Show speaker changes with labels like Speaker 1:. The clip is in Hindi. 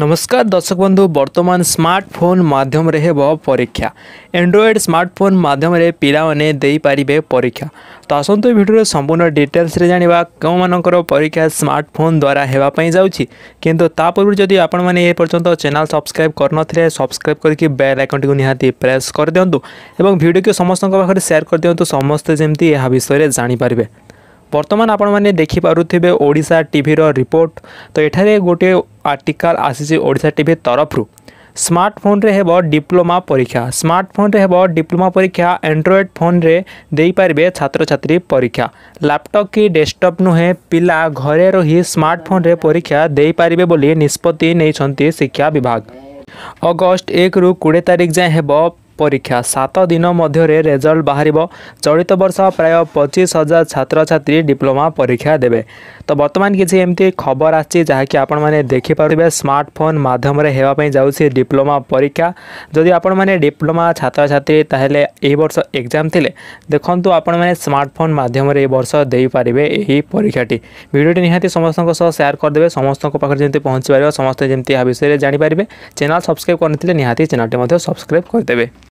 Speaker 1: ନମସ୍କାର ଦର୍ଶକ ବନ୍ଧୁ ବର୍ତ୍ତମାନ ସ୍ମାର୍ଟଫୋନ୍ ମାଧ୍ୟମରେ ହେବ ପରୀକ୍ଷା ଆଣ୍ଡ୍ରଏଡ଼୍ ସ୍ମାର୍ଟଫୋନ୍ ମାଧ୍ୟମରେ ପିଲାମାନେ ଦେଇପାରିବେ ପରୀକ୍ଷା ତ ଆସନ୍ତୁ ଏ ଭିଡ଼ିଓରେ ସମ୍ପୂର୍ଣ୍ଣ ଡିଟେଲ୍ସରେ ଜାଣିବା କେଉଁମାନଙ୍କର ପରୀକ୍ଷା ସ୍ମାର୍ଟଫୋନ୍ ଦ୍ୱାରା ହେବା ପାଇଁ ଯାଉଛି କିନ୍ତୁ ତା ପୂର୍ବରୁ ଯଦି ଆପଣମାନେ ଏ ପର୍ଯ୍ୟନ୍ତ ଚ୍ୟାନେଲ୍ ସବସ୍କ୍ରାଇବ୍ କରିନଥିଲେ ସବସ୍କ୍ରାଇବ୍ କରିକି ବେଲ୍ ଆଇକନ୍ଟିକୁ ନିହାତି ପ୍ରେସ୍ କରିଦିଅନ୍ତୁ ଏବଂ ଭିଡ଼ିଓକୁ ସମସ୍ତଙ୍କ ପାଖରେ ସେୟାର କରିଦିଅନ୍ତୁ ସମସ୍ତେ ଯେମିତି ଏହା ବିଷୟରେ ଜାଣିପାରିବେ बर्तमान देखिपे ओडा टीर रिपोर्ट तो यार गोटे आर्टिकल आसा टी तरफ स्मार्टफोन रे डिप्लोमा परीक्षा स्मार्टफोन रे डिप्लोमा परीक्षा एंड्रॉइड फोन रे देपारे छात्र छात्री परीक्षा लैपटॉप की डेस्कटॉप नुहे पिला घरे रही स्मार्टफोन रे परीक्षा देपारे निष्पत्ति शिक्षा विभाग अगस्ट एक रु कोड़े तारीख जाए हम পরীক্ষা সাত দিন মধ্যে রেজল্ট বাহার চলিত বর্ষ প্রায় পঁচিশ হাজার ছাত্রছাত্রী ডিপ্লোমা পরীক্ষা দেবে তো বর্তমান কিছু এমতি খবর আসছে যাকি আপনার দেখিপারে স্মার্টফোন মাধ্যমে হওয়া যাচ্ছে ডিপ্লোমা পরীক্ষা যদি আপনার ডিপ্লোমা ছাত্রছাত্রী তাহলে এই বর্ষ এক্সাম লে দেখুন আপনার স্মার্টফোন মাধ্যমে এই বর্ষ দিয়ে এই পরীক্ষাটি ভিডিওটি নিহতি সমস্ত সেয়ার করেদেবে সমস্ত পাখে যেমন পৌঁছি পার সমস্ত যেমন এ বিষয়ে জাঁপারে চ্যানেল সবসক্রাইব করে নিহতি চ্যানেলটি সবসক্রাইব করে দেবে